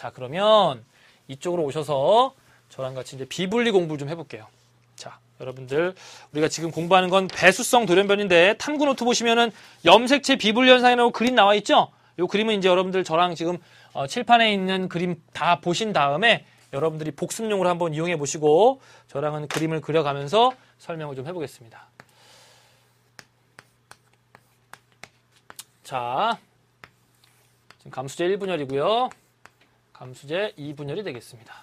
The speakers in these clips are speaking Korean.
자, 그러면 이쪽으로 오셔서 저랑 같이 이제 비분리 공부 좀 해볼게요. 자, 여러분들 우리가 지금 공부하는 건 배수성 돌연변인데 탐구 노트 보시면은 염색체 비분리 현상이라고 그림 나와 있죠? 요 그림은 이제 여러분들 저랑 지금 어, 칠판에 있는 그림 다 보신 다음에 여러분들이 복습용으로 한번 이용해 보시고 저랑은 그림을 그려가면서 설명을 좀 해보겠습니다. 자, 지금 감수제 1분열이고요. 함수제 2분열이 되겠습니다.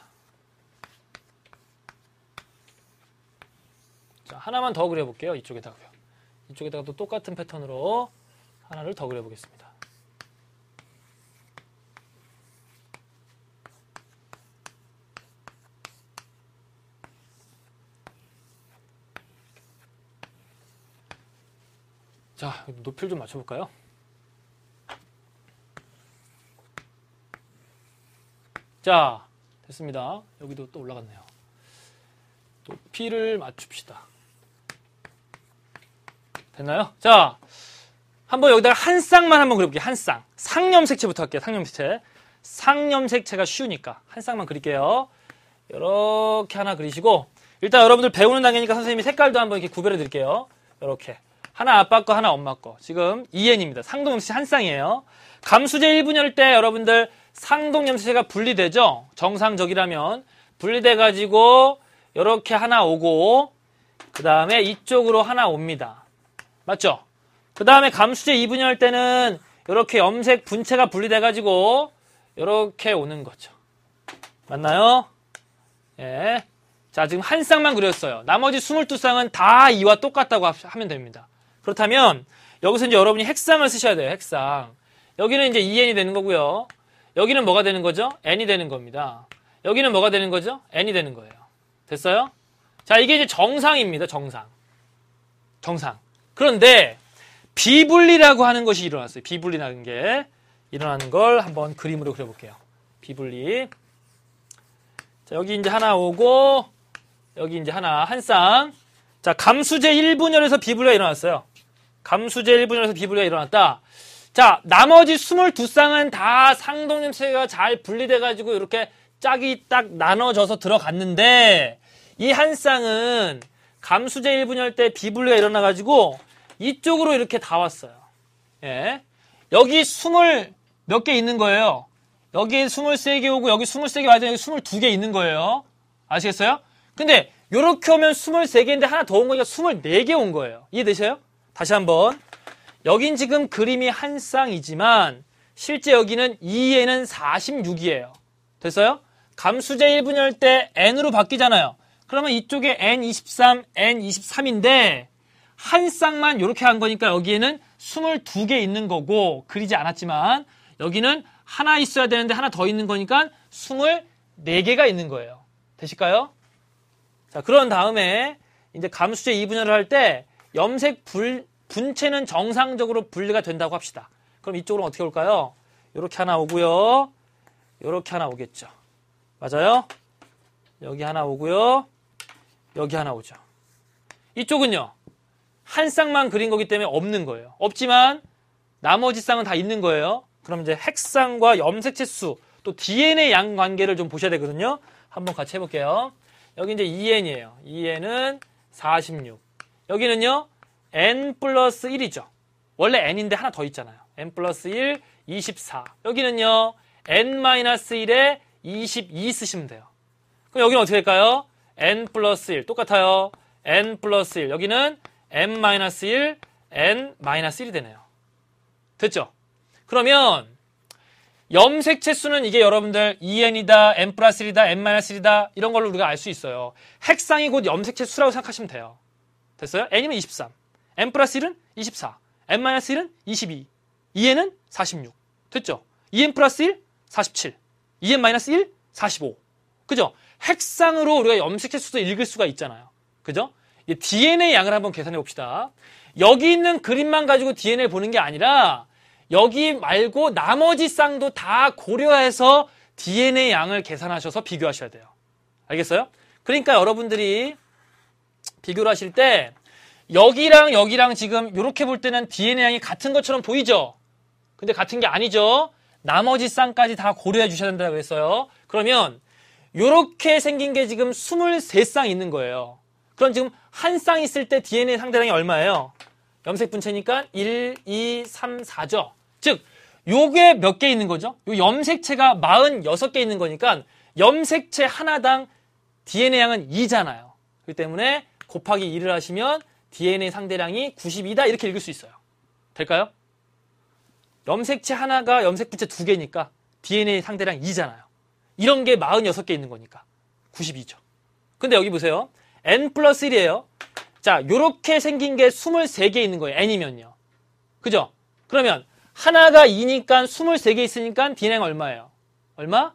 자, 하나만 더 그려볼게요. 이쪽에다가요. 이쪽에다가 또 똑같은 패턴으로 하나를 더 그려보겠습니다. 자, 높이를 좀 맞춰볼까요? 자, 됐습니다. 여기도 또 올라갔네요. 또이를 맞춥시다. 됐나요? 자, 한번 여기다 한 쌍만 한번 그려볼게요. 한 쌍. 상염색체부터 할게요. 상염색체. 상염색체가 쉬우니까 한 쌍만 그릴게요. 이렇게 하나 그리시고 일단 여러분들 배우는 단계니까 선생님이 색깔도 한번 이렇게 구별해 드릴게요. 이렇게 하나 아빠 거 하나 엄마 거 지금 2N입니다. E 상동음식 한 쌍이에요. 감수제 1분열 때 여러분들 상동 염색체가 분리되죠. 정상적이라면 분리돼 가지고 이렇게 하나 오고 그 다음에 이쪽으로 하나 옵니다. 맞죠? 그 다음에 감수제 2분열 때는 이렇게 염색 분체가 분리돼 가지고 이렇게 오는 거죠. 맞나요? 예. 자, 지금 한 쌍만 그렸어요. 나머지 22쌍은 다 이와 똑같다고 하면 됩니다. 그렇다면 여기서 이제 여러분이 핵상을 쓰셔야 돼요. 핵상. 여기는 이제 2n이 e 되는 거고요. 여기는 뭐가 되는 거죠? n이 되는 겁니다. 여기는 뭐가 되는 거죠? n이 되는 거예요. 됐어요? 자, 이게 이제 정상입니다. 정상. 정상. 그런데 비분리라고 하는 것이 일어났어요. 비분리라는 게 일어나는 걸 한번 그림으로 그려볼게요. 비분리. 자, 여기 이제 하나 오고 여기 이제 하나 한 쌍. 자, 감수제 1분열에서 비분리가 일어났어요. 감수제 1분열에서 비분리가 일어났다. 자, 나머지 22쌍은 다 상동님체가 잘 분리돼가지고 이렇게 짝이 딱 나눠져서 들어갔는데 이 한 쌍은 감수제 1분열 때 비분리가 일어나가지고 이쪽으로 이렇게 다 왔어요. 예. 여기 20 몇 개 있는 거예요. 여기 23개 오고 여기 23개 와야 되는 여기 22개 있는 거예요. 아시겠어요? 근데 이렇게 오면 23개인데 하나 더 온 거니까 24개 온 거예요. 이해되세요? 다시 한번. 여긴 지금 그림이 한 쌍이지만 실제 여기는 2에는 46이에요. 됐어요? 감수제 1분열 때 n으로 바뀌잖아요. 그러면 이쪽에 n23, n23인데 한 쌍만 이렇게 한 거니까 여기에는 22개 있는 거고 그리지 않았지만 여기는 하나 있어야 되는데 하나 더 있는 거니까 24개가 있는 거예요. 되실까요? 자, 그런 다음에 이제 감수제 2분열을 할 때 염색 불 분체는 정상적으로 분리가 된다고 합시다. 그럼 이쪽으로 어떻게 올까요? 이렇게 하나 오고요. 이렇게 하나 오겠죠. 맞아요? 여기 하나 오고요. 여기 하나 오죠. 이쪽은요. 한 쌍만 그린 거기 때문에 없는 거예요. 없지만 나머지 쌍은 다 있는 거예요. 그럼 이제 핵쌍과 염색체수 또 DNA 양 관계를 좀 보셔야 되거든요. 한번 같이 해볼게요. 여기 이제 e n 이에요 e n 은 46. 여기는요. n 플러스 1이죠. 원래 n인데 하나 더 있잖아요. n 플러스 1, 24. 여기는요. n 마이너스 1에 22 쓰시면 돼요. 그럼 여기는 어떻게 될까요? n 플러스 1 똑같아요. n 플러스 1 여기는 n 마이너스 1, n 마이너스 1이 되네요. 됐죠? 그러면 염색 체수는 이게 여러분들 2n이다, n 플러스 1이다, n 마이너스 1이다 이런 걸로 우리가 알 수 있어요. 핵상이 곧 염색 체수라고 생각하시면 돼요. 됐어요? n이면 23. n 플러스 1은 24, n 마이너스 1은 22, 2n은 46. 됐죠? 2n 플러스 1, 47. 2n 마이너스 1, 45. 그죠? 핵상으로 우리가 염색체수도 읽을 수가 있잖아요. 그죠? DNA 양을 한번 계산해 봅시다. 여기 있는 그림만 가지고 DNA를 보는 게 아니라 여기 말고 나머지 쌍도 다 고려해서 DNA 양을 계산하셔서 비교하셔야 돼요. 알겠어요? 그러니까 여러분들이 비교를 하실 때 여기랑 여기랑 지금 이렇게 볼 때는 DNA양이 같은 것처럼 보이죠? 근데 같은 게 아니죠? 나머지 쌍까지 다 고려해 주셔야 된다고 했어요. 그러면 이렇게 생긴 게 지금 23쌍 있는 거예요. 그럼 지금 한 쌍 있을 때 DNA 상대량이 얼마예요? 염색 분체니까 1, 2, 3, 4죠. 즉, 요게 몇 개 있는 거죠? 요 염색체가 46개 있는 거니까 염색체 하나당 DNA 양은 2잖아요. 그렇기 때문에 곱하기 2를 하시면 DNA 상대량이 92다 이렇게 읽을 수 있어요. 될까요? 염색체 하나가 염색부체두 개니까 DNA 상대량 2잖아요. 이런 게 46개 있는 거니까 92죠. 근데 여기 보세요. n 플러스 1이에요. 자, 요렇게 생긴 게 23개 있는 거예요. n이면요. 그죠? 그러면 하나가 2니까 23개 있으니까 DNA가 얼마예요? 얼마?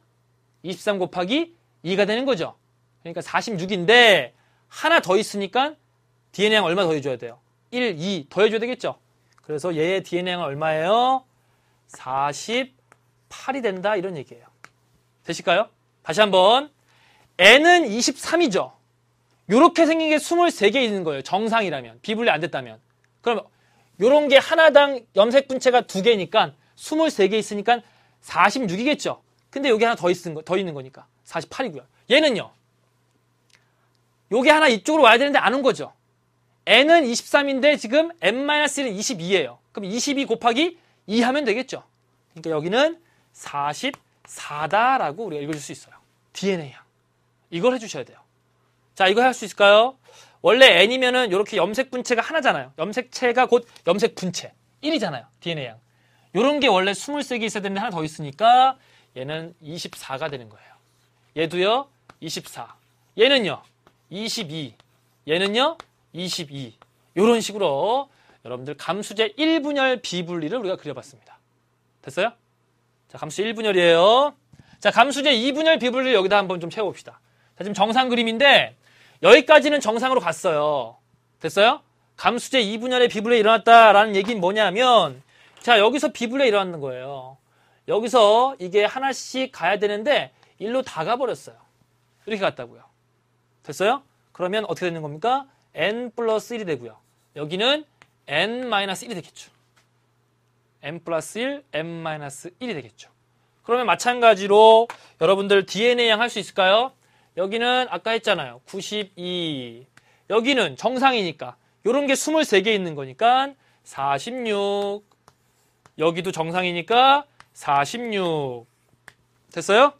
23 곱하기 2가 되는 거죠. 그러니까 46인데 하나 더 있으니까 DNA 양 얼마 더해줘야 돼요? 1, 2 더해줘야 되겠죠? 그래서 얘의 DNA 양은 얼마예요? 48이 된다 이런 얘기예요. 되실까요? 다시 한번 N은 23이죠. 이렇게 생긴 게 23개 있는 거예요. 정상이라면. 비분리 안 됐다면. 그럼 이런게 하나당 염색분체가 두개니까 23개 있으니까 46이겠죠. 근데 여기 하나 더, 있은 거, 더 있는 거니까 48이고요. 얘는요. 여기 하나 이쪽으로 와야 되는데 안 온 거죠. n은 23인데 지금 n-1은 22예요. 그럼 22 곱하기 2 하면 되겠죠. 그러니까 여기는 44다라고 우리가 읽어줄 수 있어요. DNA야. 이걸 해주셔야 돼요. 자, 이거 할 수 있을까요? 원래 n이면은 이렇게 염색 분체가 하나잖아요. 염색체가 곧 염색 분체 1이잖아요. DNA 양. 요런 게 원래 23개 있어야 되는데 하나 더 있으니까 얘는 24가 되는 거예요. 얘도요. 24. 얘는요. 22. 얘는요. 22 이런 식으로 여러분들 감수제 1분열 비분리를 우리가 그려봤습니다. 됐어요? 자, 감수제 1분열이에요. 자, 감수제 2분열 비분리를 여기다 한번 좀 채워봅시다. 자, 지금 정상 그림인데 여기까지는 정상으로 갔어요. 됐어요? 감수제 2분열의 비분리 일어났다라는 얘기는 뭐냐면 자, 여기서 비분리 일어났는 거예요. 여기서 이게 하나씩 가야 되는데 일로 다 가버렸어요. 이렇게 갔다고요. 됐어요? 그러면 어떻게 되는 겁니까? n 플러스 1이 되고요. 여기는 n 마이너스 1이 되겠죠. n 플러스 1, n 마이너스 1이 되겠죠. 그러면 마찬가지로 여러분들 DNA 양 할 수 있을까요? 여기는 아까 했잖아요. 92. 여기는 정상이니까 이런 게 23개 있는 거니까 46. 여기도 정상이니까 46. 됐어요?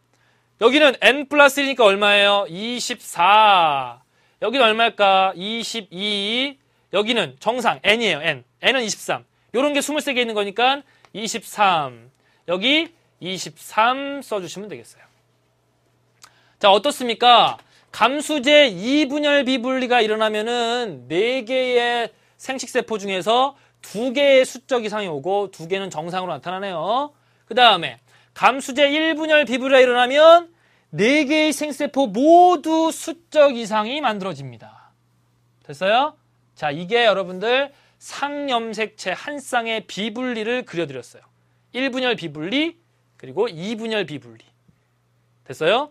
여기는 n 플러스 1이니까 얼마예요? 24. 여기는 얼마일까? 22. 여기는 정상 n이에요. n. n은 23. 요런 게 23개 있는 거니까 23. 여기 23 써주시면 되겠어요. 자, 어떻습니까? 감수제 2분열 비분리가 일어나면은 4개의 생식세포 중에서 2개의 수적 이상이 오고 2개는 정상으로 나타나네요. 그 다음에 감수제 1분열 비분리가 일어나면 네 개의 생세포 모두 수적 이상이 만들어집니다. 됐어요? 자, 이게 여러분들 상염색체 한 쌍의 비분리를 그려드렸어요. 1분열 비분리, 그리고 2분열 비분리. 됐어요?